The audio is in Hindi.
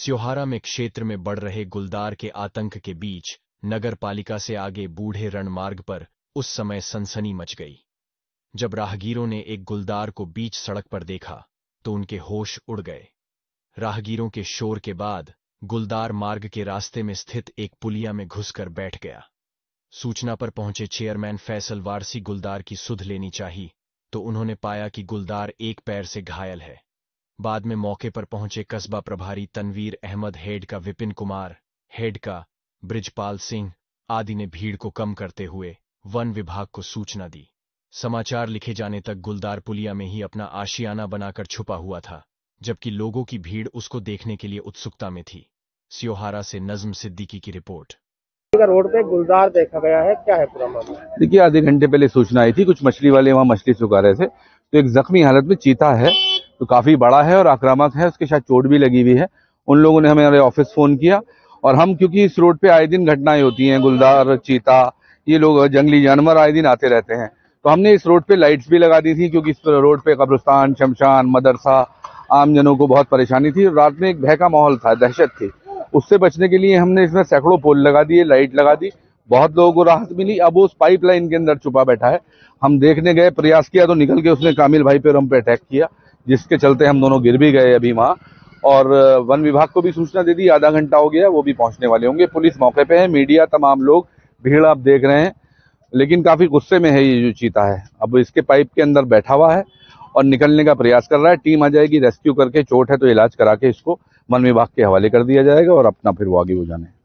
स्योहारा में क्षेत्र में बढ़ रहे गुलदार के आतंक के बीच नगरपालिका से आगे बूढ़े रणमार्ग पर उस समय सनसनी मच गई जब राहगीरों ने एक गुलदार को बीच सड़क पर देखा तो उनके होश उड़ गए राहगीरों के शोर के बाद गुलदार मार्ग के रास्ते में स्थित एक पुलिया में घुसकर बैठ गया सूचना पर पहुंचे चेयरमैन फैसल वारसी गुलदार की सुध लेनी चाहिए तो उन्होंने पाया कि गुलदार एक पैर से घायल है बाद में मौके पर पहुंचे कस्बा प्रभारी तनवीर अहमद हेड का विपिन कुमार हेड का ब्रिजपाल सिंह आदि ने भीड़ को कम करते हुए वन विभाग को सूचना दी समाचार लिखे जाने तक गुलदार पुलिया में ही अपना आशियाना बनाकर छुपा हुआ था जबकि लोगों की भीड़ उसको देखने के लिए उत्सुकता में थी सियोहारा से नज्म सिद्दीकी की रिपोर्ट रोड पे गुलदार देखा गया है क्या है पूरा मामला देखिए आधे घंटे पहले सूचना आई थी कुछ मछली वाले वहाँ मछली सुखा रहे थे तो एक जख्मी हालत में चीता है तो काफ़ी बड़ा है और आक्रामक है उसके साथ चोट भी लगी हुई है उन लोगों ने हमारे ऑफिस फ़ोन किया और हम क्योंकि इस रोड पे आए दिन घटनाएं होती हैं गुलदार चीता ये लोग जंगली जानवर आए दिन आते रहते हैं तो हमने इस रोड पे लाइट्स भी लगा दी थी क्योंकि इस रोड पे कब्रस्तान शमशान मदरसा आमजनों को बहुत परेशानी थी रात में एक भय का माहौल था दहशत थी उससे बचने के लिए हमने इसमें सैकड़ों पोल लगा दिए लाइट लगा दी बहुत लोगों को राहत मिली अब उस पाइपलाइन के अंदर छुपा बैठा है हम देखने गए प्रयास किया तो निकल के उसने कामिल भाई पर हम पे अटैक किया जिसके चलते हम दोनों गिर भी गए अभी वहाँ और वन विभाग को भी सूचना दे दी आधा घंटा हो गया वो भी पहुँचने वाले होंगे पुलिस मौके पर है मीडिया तमाम लोग भीड़ आप देख रहे हैं लेकिन काफ़ी गुस्से में है ये जो चीता है अब इसके पाइप के अंदर बैठा हुआ है और निकलने का प्रयास कर रहा है टीम आ जाएगी रेस्क्यू करके चोट है तो इलाज करा के इसको वन विभाग के हवाले कर दिया जाएगा और अपना फिर वो आगे हो जाने